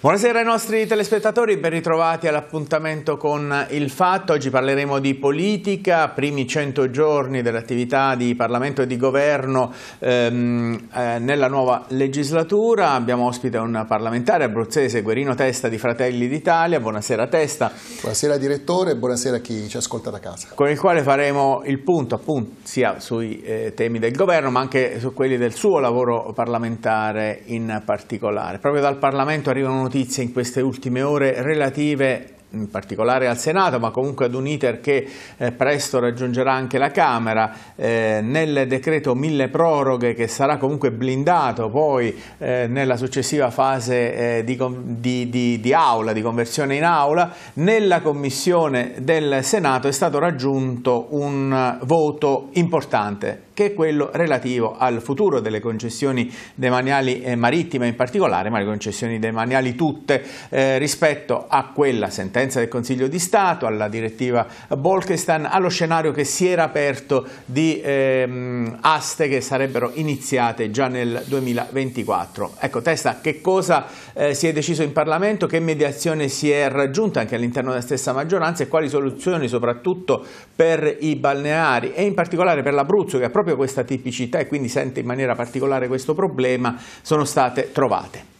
Buonasera ai nostri telespettatori, ben ritrovati all'appuntamento con Il Fatto. Oggi parleremo di politica, primi 100 giorni dell'attività di Parlamento e di Governo ehm, eh, nella nuova legislatura. Abbiamo ospite un parlamentare abruzzese, Guerino Testa di Fratelli d'Italia. Buonasera Testa. Buonasera direttore, e buonasera a chi ci ascolta da casa. Con il quale faremo il punto appunto sia sui eh, temi del governo ma anche su quelli del suo lavoro parlamentare in particolare. Proprio dal Parlamento arrivano notizie in queste ultime ore relative in particolare al Senato, ma comunque ad un iter che eh, presto raggiungerà anche la Camera, eh, nel decreto mille proroghe che sarà comunque blindato poi eh, nella successiva fase eh, di, di, di, di, aula, di conversione in aula, nella Commissione del Senato è stato raggiunto un eh, voto importante che è quello relativo al futuro delle concessioni demaniali eh, marittime in particolare, ma le concessioni demaniali tutte eh, rispetto a quella sentenza del Consiglio di Stato, alla direttiva Bolkestan, allo scenario che si era aperto di ehm, aste che sarebbero iniziate già nel 2024. Ecco, Testa, che cosa eh, si è deciso in Parlamento, che mediazione si è raggiunta anche all'interno della stessa maggioranza e quali soluzioni soprattutto per i balneari e in particolare per l'Abruzzo che ha proprio proprio questa tipicità e quindi sente in maniera particolare questo problema sono state trovate?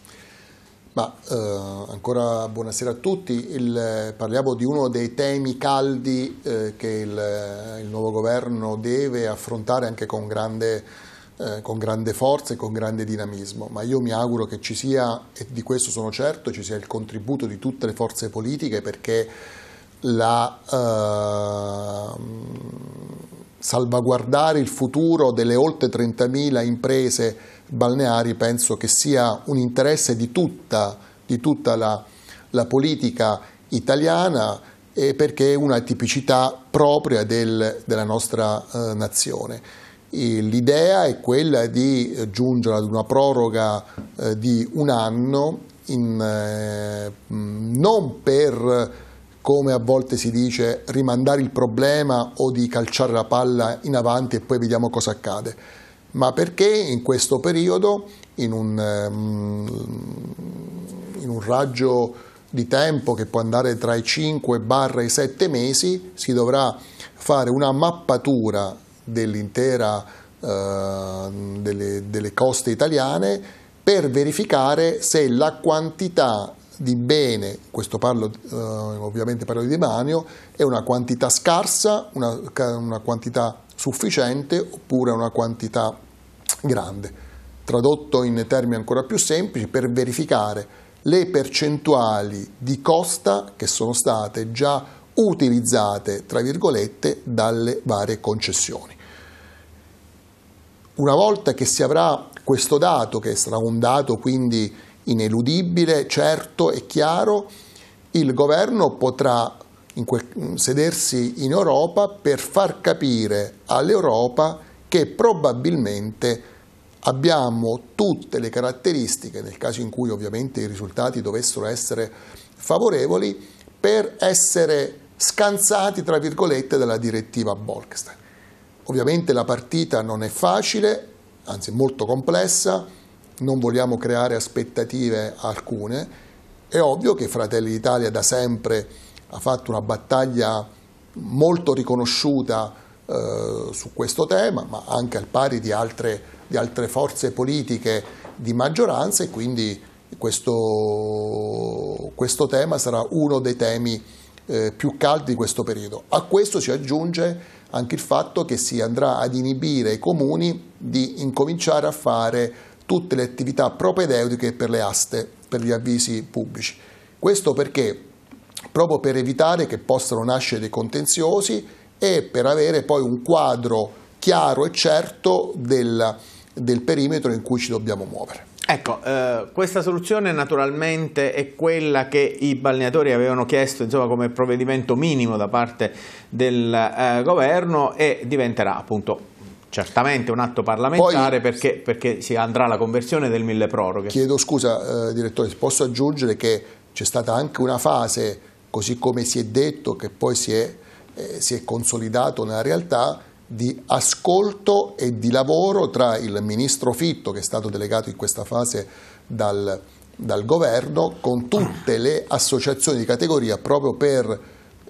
Ma eh, ancora buonasera a tutti, il, parliamo di uno dei temi caldi eh, che il, il, nuovo governo deve affrontare anche con grande, eh, con grande forza e con grande dinamismo, ma io mi auguro che ci sia, e di questo sono certo, ci sia il contributo di tutte le forze politiche perché la ehm, salvaguardare il futuro delle oltre 30.000 imprese balneari penso che sia un interesse di tutta, di tutta la, la, politica italiana e eh, perché è una tipicità propria del, della nostra eh, nazione. L'idea è quella di giungere ad una proroga eh, di un anno in, eh, non per come a volte si dice, rimandare il problema o di calciare la palla in avanti e poi vediamo cosa accade, ma perché in questo periodo, in un, ehm, in un raggio di tempo che può andare tra i 5 barra i 7 mesi, si dovrà fare una mappatura dell'intera ehm, delle, delle coste italiane per verificare se la quantità di bene, questo parlo eh, ovviamente parlo di demanio, è una quantità scarsa, una, una quantità sufficiente oppure una quantità grande. Tradotto in termini ancora più semplici, per verificare le percentuali di costa che sono state già utilizzate, tra virgolette, dalle varie concessioni. Una volta che si avrà questo dato, che sarà un dato quindi ineludibile, certo e chiaro, il governo potrà quel, sedersi in Europa per far capire all'Europa che probabilmente abbiamo tutte le caratteristiche, nel caso in cui ovviamente i risultati dovessero essere favorevoli, per essere scansati, tra virgolette, dalla direttiva Bolkestein. Ovviamente la partita non è facile, anzi molto complessa, non vogliamo creare aspettative alcune. È ovvio che Fratelli d'Italia da sempre ha fatto una battaglia molto riconosciuta eh, su questo tema, ma anche al pari di altre, di altre forze politiche di maggioranza e quindi questo, questo tema sarà uno dei temi eh, più caldi di questo periodo. A questo si aggiunge anche il fatto che si andrà ad inibire i comuni di incominciare a fare tutte le attività propedeutiche per le aste, per gli avvisi pubblici. Questo perché? Proprio per evitare che possano nascere dei contenziosi e per avere poi un quadro chiaro e certo del, del perimetro in cui ci dobbiamo muovere. Ecco, eh, questa soluzione naturalmente è quella che i balneatori avevano chiesto insomma, come provvedimento minimo da parte del eh, governo e diventerà appunto certamente un atto parlamentare Poi, perché, perché, si andrà alla conversione del mille proroghe. Chiedo scusa eh, direttore, posso aggiungere che c'è stata anche una fase, così come si è detto, che poi si è, eh, si è consolidato nella realtà, di ascolto e di lavoro tra il ministro Fitto, che è stato delegato in questa fase dal, dal governo, con tutte le associazioni di categoria, proprio per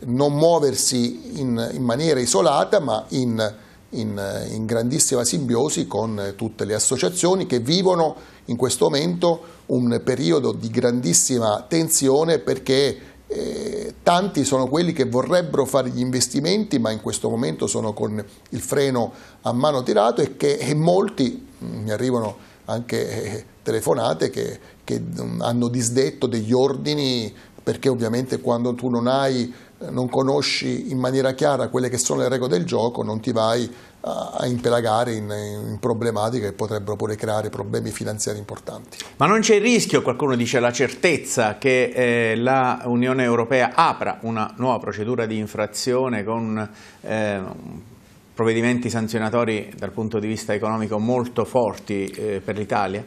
non muoversi in, in maniera isolata, ma in in, eh, in grandissima simbiosi con eh, tutte le associazioni che vivono in questo momento un periodo di grandissima tensione perché eh, tanti sono quelli che vorrebbero fare gli investimenti ma in questo momento sono con il freno a mano tirato e, che, e molti mm, mi arrivano anche eh, telefonate che, che mm, hanno disdetto degli ordini perché ovviamente quando tu non hai non conosci in maniera chiara quelle che sono le regole del gioco, non ti vai a, impelagare in, in, problematiche che potrebbero pure creare problemi finanziari importanti. Ma non c'è il rischio, qualcuno dice, la certezza che eh, la Unione Europea apra una nuova procedura di infrazione con eh, provvedimenti sanzionatori dal punto di vista economico molto forti eh, per l'Italia?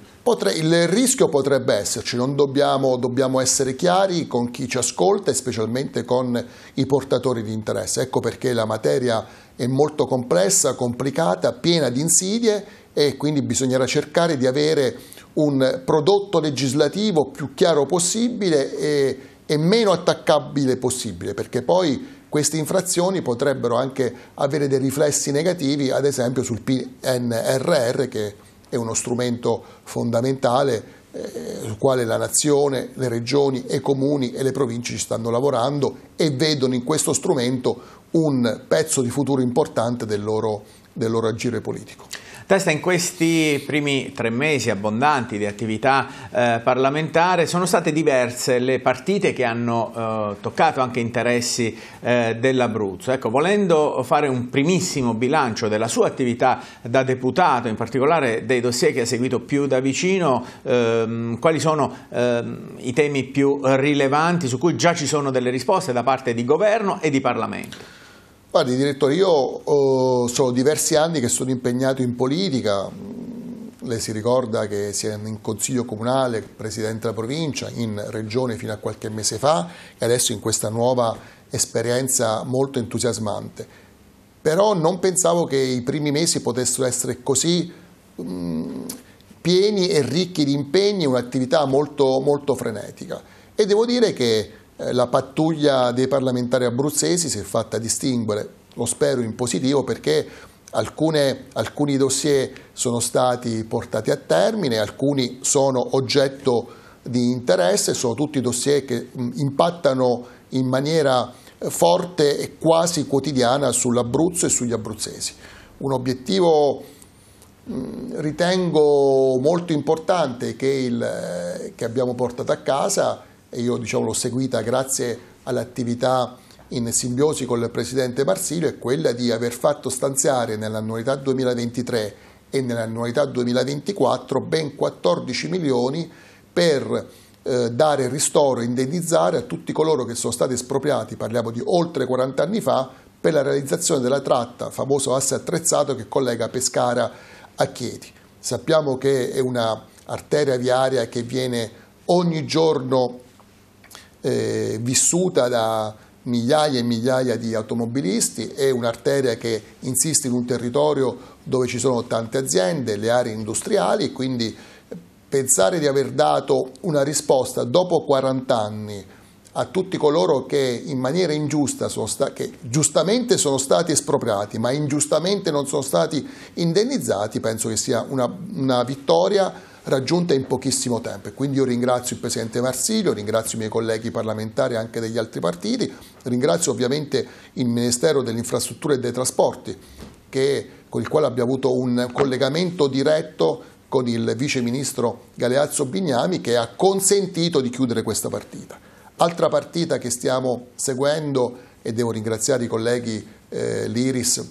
il rischio potrebbe esserci, non dobbiamo, dobbiamo, essere chiari con chi ci ascolta e specialmente con i portatori di interesse. Ecco perché la materia è molto complessa, complicata, piena di insidie e quindi bisognerà cercare di avere un prodotto legislativo più chiaro possibile e, e meno attaccabile possibile perché poi queste infrazioni potrebbero anche avere dei riflessi negativi, ad esempio sul PNRR che è uno strumento fondamentale eh, sul quale la nazione, le regioni i comuni e le province ci stanno lavorando e vedono in questo strumento un pezzo di futuro importante del loro del loro agire politico. Testa, in questi primi tre mesi abbondanti di attività eh, parlamentare sono state diverse le partite che hanno eh, toccato anche interessi eh, dell'Abruzzo. Ecco, volendo fare un primissimo bilancio della sua attività da deputato, in particolare dei dossier che ha seguito più da vicino, ehm, quali sono ehm, i temi più rilevanti su cui già ci sono delle risposte da parte di governo e di Parlamento? Guardi direttore, io eh, sono diversi anni che sono impegnato in politica, lei si ricorda che si in consiglio comunale, presidente della provincia, in regione fino a qualche mese fa e adesso in questa nuova esperienza molto entusiasmante. Però non pensavo che i primi mesi potessero essere così mh, mm, pieni e ricchi di impegni, un'attività molto, molto frenetica. E devo dire che eh, la pattuglia dei parlamentari abruzzesi si è fatta distinguere, lo spero in positivo perché alcune, alcuni dossier sono stati portati a termine, alcuni sono oggetto di interesse, sono tutti dossier che mm, impattano in maniera eh, forte e quasi quotidiana sull'Abruzzo e sugli abruzzesi. Un obiettivo mm, ritengo molto importante che, il, eh, che abbiamo portato a casa e io diciamo, l'ho seguita grazie all'attività in simbiosi con il Presidente Marsilio è quella di aver fatto stanziare nell'annualità 2023 e nell'annualità 2024 ben 14 milioni per eh, dare ristoro e indennizzare a tutti coloro che sono stati espropriati, parliamo di oltre 40 anni fa, per la realizzazione della tratta, famoso asse attrezzato che collega Pescara a Chieti. Sappiamo che è un'arteria viaria che viene ogni giorno eh, vissuta da migliaia e migliaia di automobilisti, è un'arteria che insiste in un territorio dove ci sono tante aziende, le aree industriali e quindi pensare di aver dato una risposta dopo 40 anni a tutti coloro che in maniera ingiusta sono stati, giustamente sono stati espropriati, ma ingiustamente non sono stati indennizzati, penso che sia una, una vittoria raggiunta in pochissimo tempo. E quindi io ringrazio il Presidente Marsilio, ringrazio i miei colleghi parlamentari anche degli altri partiti, ringrazio ovviamente il Ministero delle Infrastrutture e dei Trasporti che, con il quale abbiamo avuto un collegamento diretto con il Vice Ministro Galeazzo Bignami che ha consentito di chiudere questa partita. Altra partita che stiamo seguendo e devo ringraziare i colleghi eh, Liris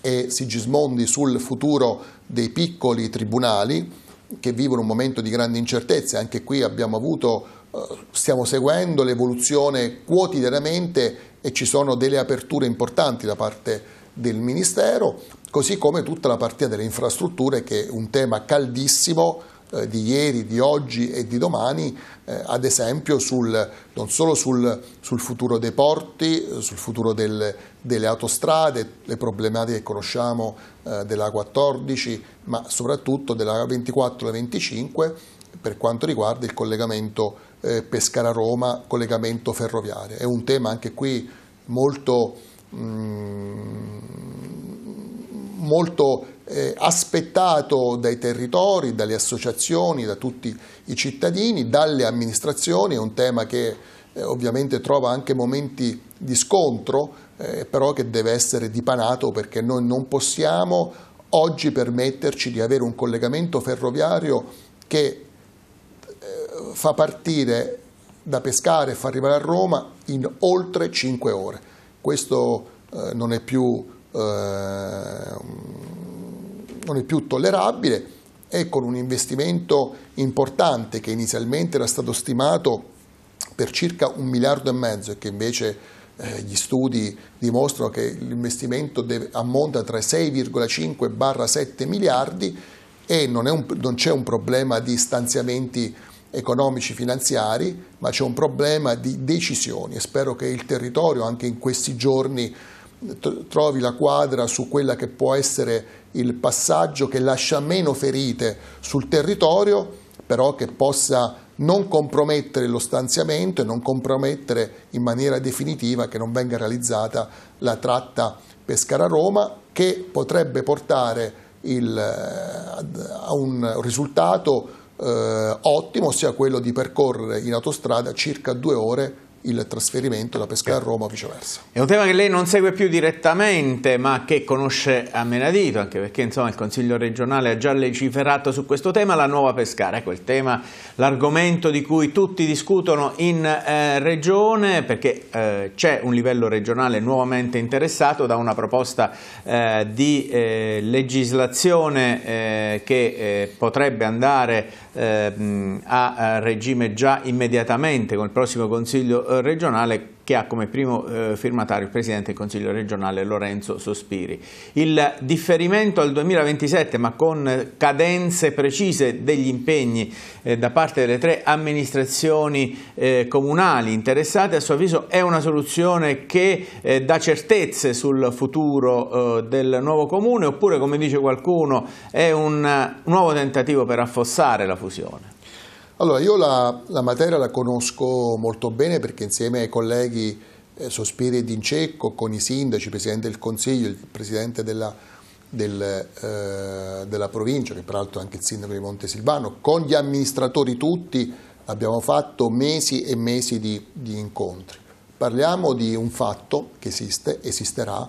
e Sigismondi sul futuro dei piccoli tribunali che vivono un momento di grande incertezza, anche qui abbiamo avuto, eh, stiamo seguendo l'evoluzione quotidianamente e ci sono delle aperture importanti da parte del Ministero, così come tutta la partita delle infrastrutture che è un tema caldissimo eh, di ieri, di oggi e di domani, eh, ad esempio sul, non solo sul, sul, futuro dei porti, eh, sul futuro del, delle autostrade, le problematiche che conosciamo eh, della 14, ma soprattutto della 24 e 25 per quanto riguarda il collegamento eh, Pescara-Roma, collegamento ferroviario. È un tema anche qui molto, mh, mm, molto eh, aspettato dai territori, dalle associazioni, da tutti i cittadini, dalle amministrazioni, è un tema che eh, ovviamente trova anche momenti di scontro, eh, però che deve essere dipanato perché noi non possiamo oggi permetterci di avere un collegamento ferroviario che eh, fa partire da pescare e fa arrivare a Roma in oltre 5 ore. Questo eh, non è più eh, non è più tollerabile e con un investimento importante che inizialmente era stato stimato per circa un miliardo e mezzo e che invece eh, gli studi dimostrano che l'investimento ammonta tra 6,5 e barra 7 miliardi e non c'è un, un problema di stanziamenti economici finanziari ma c'è un problema di decisioni e spero che il territorio anche in questi giorni trovi la quadra su quella che può essere il passaggio che lascia meno ferite sul territorio, però che possa non compromettere lo stanziamento e non compromettere in maniera definitiva che non venga realizzata la tratta Pescara-Roma che potrebbe portare il, eh, a un risultato eh, ottimo, ossia quello di percorrere in autostrada circa due ore il trasferimento da Pescara a Roma o viceversa. È un tema che lei non segue più direttamente ma che conosce a menadito anche perché insomma, il Consiglio regionale ha già legiferato su questo tema, la nuova Pescara, ecco il tema, l'argomento di cui tutti discutono in eh, regione perché eh, c'è un livello regionale nuovamente interessato da una proposta eh, di eh, legislazione eh, che eh, potrebbe andare Ehm, a regime già immediatamente con il prossimo Consiglio eh, regionale che ha come primo eh, firmatario il Presidente del Consiglio regionale Lorenzo Sospiri. Il differimento al 2027, ma con cadenze precise degli impegni eh, da parte delle tre amministrazioni eh, comunali interessate, a suo avviso è una soluzione che eh, dà certezze sul futuro eh, del nuovo comune oppure, come dice qualcuno, è un eh, nuovo tentativo per affossare la fusione? Allora, io la, la, materia la conosco molto bene perché insieme ai colleghi eh, Sospiri e D'Incecco, con i sindaci, il Presidente del Consiglio, il Presidente della, del, eh, della provincia, che peraltro è anche il Sindaco di Montesilvano, con gli amministratori tutti abbiamo fatto mesi e mesi di, di incontri. Parliamo di un fatto che esiste, esisterà,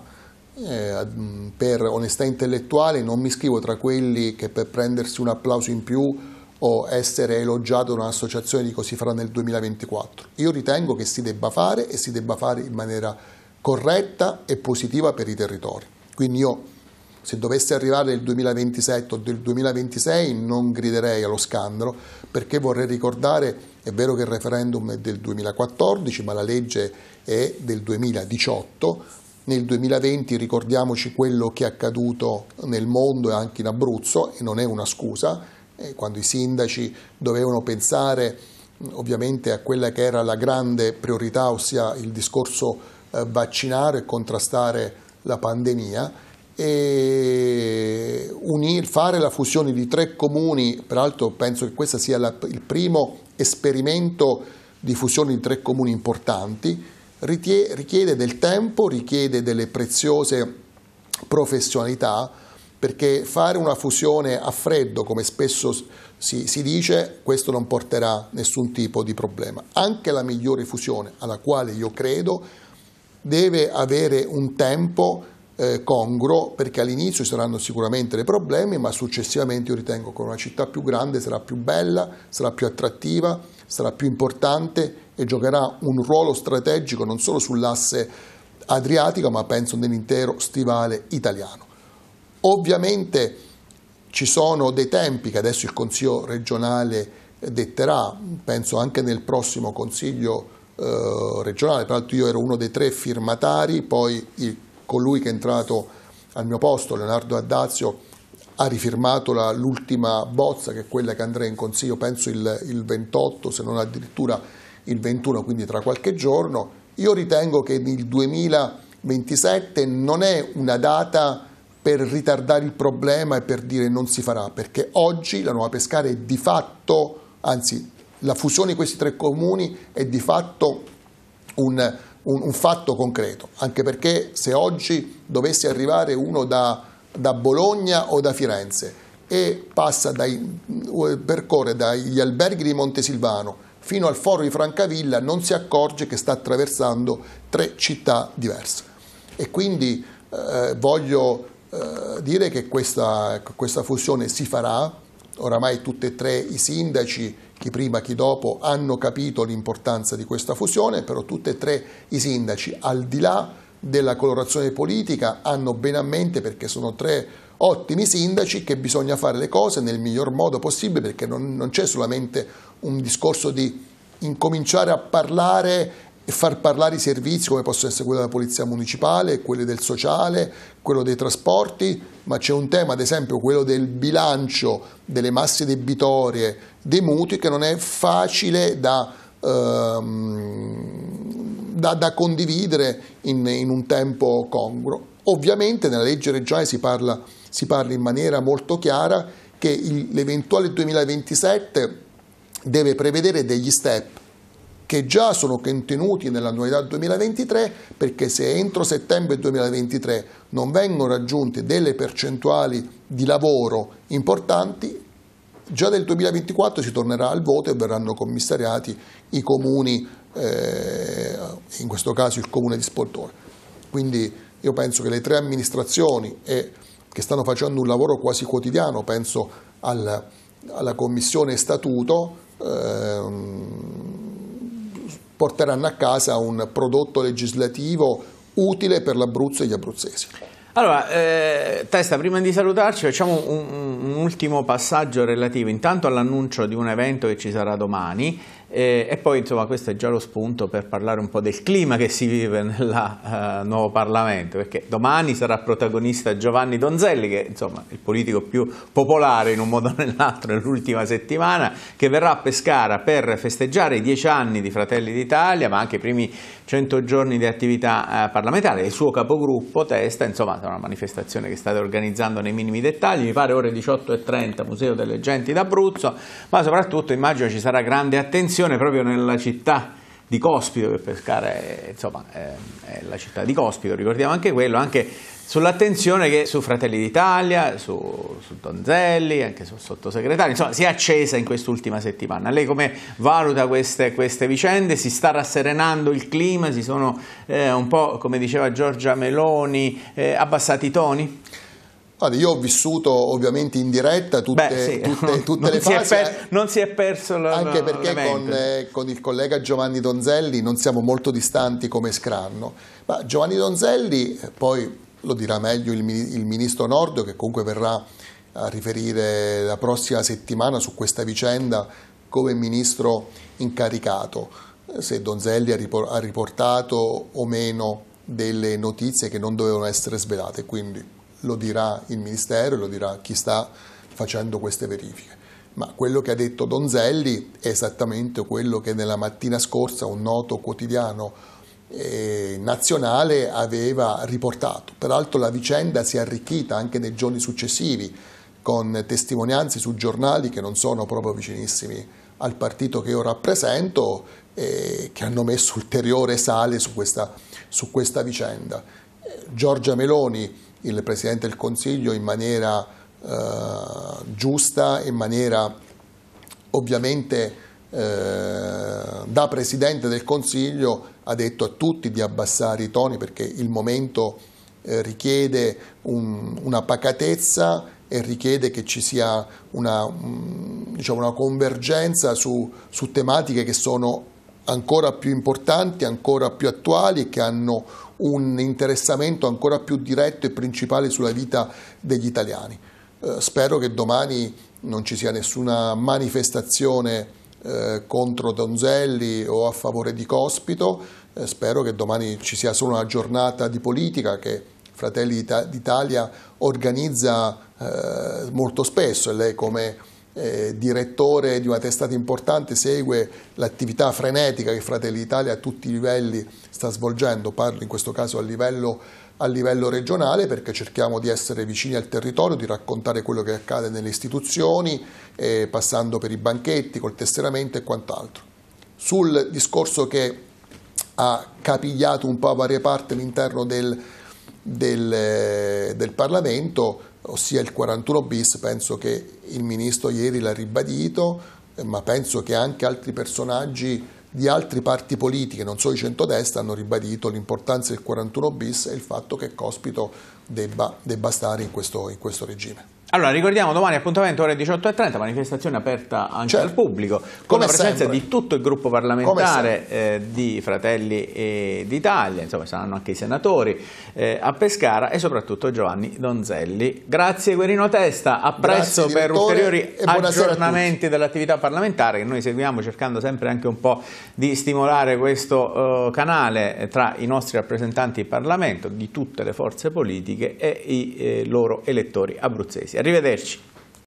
eh, mm, per onestà intellettuale non mi scrivo tra quelli che per prendersi un applauso in più o essere elogiato da un'associazione di così farà nel 2024. Io ritengo che si debba fare e si debba fare in maniera corretta e positiva per i territori. Quindi io se dovesse arrivare il 2027 o del 2026 non griderei allo scandalo perché vorrei ricordare, è vero che il referendum è del 2014 ma la legge è del 2018, nel 2020 ricordiamoci quello che è accaduto nel mondo e anche in Abruzzo e non è una scusa, eh, quando i sindaci dovevano pensare ovviamente a quella che era la grande priorità, ossia il discorso eh, vaccinare e contrastare la pandemia, e unir, fare la fusione di tre comuni, peraltro penso che questo sia la, il primo esperimento di fusione di tre comuni importanti, richiede del tempo, richiede delle preziose professionalità, perché fare una fusione a freddo, come spesso si, si, dice, questo non porterà nessun tipo di problema. Anche la migliore fusione, alla quale io credo, deve avere un tempo eh, congruo, perché all'inizio ci saranno sicuramente dei problemi, ma successivamente io ritengo che una città più grande sarà più bella, sarà più attrattiva, sarà più importante e giocherà un ruolo strategico non solo sull'asse adriatico, ma penso nell'intero stivale italiano. Ovviamente ci sono dei tempi che adesso il Consiglio regionale detterà, penso anche nel prossimo Consiglio eh, regionale, l'altro io ero uno dei tre firmatari, poi il, colui che è entrato al mio posto, Leonardo Addazio, ha rifirmato l'ultima bozza che è quella che andrà in Consiglio, penso il, il 28, se non addirittura il 21, quindi tra qualche giorno. Io ritengo che il 2027 non è una data per ritardare il problema e per dire non si farà, perché oggi la nuova Pescara è di fatto, anzi la fusione di questi tre comuni è di fatto un, un, un fatto concreto, anche perché se oggi dovesse arrivare uno da, da Bologna o da Firenze e dai, percorre dagli alberghi di Montesilvano fino al foro di Francavilla non si accorge che sta attraversando tre città diverse. E quindi eh, voglio eh, dire che questa, questa fusione si farà, oramai tutti e tre i sindaci, chi prima chi dopo, hanno capito l'importanza di questa fusione, però tutti e tre i sindaci, al di là della colorazione politica, hanno ben a mente perché sono tre ottimi sindaci che bisogna fare le cose nel miglior modo possibile perché non, non c'è solamente un discorso di incominciare a parlare e far parlare i servizi come possono essere quelli della polizia municipale, quelli del sociale, quello dei trasporti, ma c'è un tema, ad esempio, quello del bilancio delle masse debitorie dei mutui che non è facile da, ehm, da, da condividere in, in, un tempo congruo. Ovviamente nella legge regionale si parla, si parla in maniera molto chiara che l'eventuale 2027 deve prevedere degli step che già sono contenuti nell'annualità 2023 perché se entro settembre 2023 non vengono raggiunte delle percentuali di lavoro importanti, già nel 2024 si tornerà al voto e verranno commissariati i comuni, eh, in questo caso il comune di Spoltore. Quindi io penso che le tre amministrazioni eh, che stanno facendo un lavoro quasi quotidiano, penso al, alla commissione statuto, ehm, porteranno a casa un prodotto legislativo utile per l'Abruzzo e gli abruzzesi. Allora, eh, Testa, prima di salutarci facciamo un, un ultimo passaggio relativo intanto all'annuncio di un evento che ci sarà domani e, e, poi insomma questo è già lo spunto per parlare un po' del clima che si vive nel uh, eh, nuovo Parlamento, perché domani sarà protagonista Giovanni Donzelli, che insomma è il politico più popolare in un modo o nell'altro nell'ultima settimana, che verrà a Pescara per festeggiare i dieci anni di Fratelli d'Italia, ma anche i primi 100 giorni di attività uh, parlamentare, il suo capogruppo Testa, insomma è una manifestazione che state organizzando nei minimi dettagli, mi pare ore 18.30, Museo delle Genti d'Abruzzo, ma soprattutto immagino ci sarà grande attenzione missione proprio nella città di Cospito, che pescare insomma, eh, è la città di Cospito, ricordiamo anche quello, anche sull'attenzione che su Fratelli d'Italia, su, su, Donzelli, anche sul sottosegretario, insomma si è accesa in quest'ultima settimana. Lei come valuta queste, queste, vicende? Si sta rasserenando il clima? Si sono eh, un po', come diceva Giorgia Meloni, eh, abbassati i toni? Guarda, io ho vissuto ovviamente in diretta tutte, Beh, sì. tutte, tutte le fasi. per, eh. non si è perso la Anche perché con, eh, con, il collega Giovanni Donzelli non siamo molto distanti come scranno. Ma Giovanni Donzelli, poi lo dirà meglio il, il ministro Nordo, che comunque verrà a riferire la prossima settimana su questa vicenda come ministro incaricato, se Donzelli ha riportato o meno delle notizie che non dovevano essere svelate. Quindi lo dirà il Ministero, e lo dirà chi sta facendo queste verifiche. Ma quello che ha detto Donzelli è esattamente quello che nella mattina scorsa un noto quotidiano eh, nazionale aveva riportato. Peraltro la vicenda si è arricchita anche nei giorni successivi con testimonianze su giornali che non sono proprio vicinissimi al partito che io rappresento e eh, che hanno messo ulteriore sale su questa, su questa vicenda. Giorgia Meloni il Presidente del Consiglio in maniera eh, giusta, in maniera ovviamente eh, da Presidente del Consiglio ha detto a tutti di abbassare i toni perché il momento eh, richiede un, una pacatezza e richiede che ci sia una, mm, diciamo, una convergenza su, su tematiche che sono ancora più importanti, ancora più attuali e che hanno un interessamento ancora più diretto e principale sulla vita degli italiani. Eh, spero che domani non ci sia nessuna manifestazione eh, contro Donzelli o a favore di Cospito, eh, spero che domani ci sia solo una giornata di politica che Fratelli d'Italia organizza eh, molto spesso e lei come eh, direttore di una testata importante, segue l'attività frenetica che Fratelli d'Italia a tutti i livelli sta svolgendo, parlo in questo caso a livello, a livello regionale perché cerchiamo di essere vicini al territorio, di raccontare quello che accade nelle istituzioni, eh, passando per i banchetti, col tesseramento e quant'altro. Sul discorso che ha capigliato un po' a varie parti all'interno del, del, eh, del Parlamento, ossia il 41 bis, penso che il ministro ieri l'ha ribadito, eh, ma penso che anche altri personaggi di altre parti politiche, non solo i centrodestra, hanno ribadito l'importanza del 41 bis e il fatto che Cospito debba, debba stare in questo, in questo regime. Allora, ricordiamo domani appuntamento ore 18.30, manifestazione aperta anche certo. al pubblico, con Come la presenza sempre. di tutto il gruppo parlamentare eh, di Fratelli d'Italia, insomma saranno anche i senatori, eh, a Pescara e soprattutto Giovanni Donzelli. Grazie Guerino Testa, apprezzo Grazie, per ulteriori aggiornamenti dell'attività parlamentare che noi seguiamo cercando sempre anche un po' di stimolare questo eh, canale tra i nostri rappresentanti in Parlamento, di tutte le forze politiche e i eh, loro elettori abruzzesi. Arrivederci.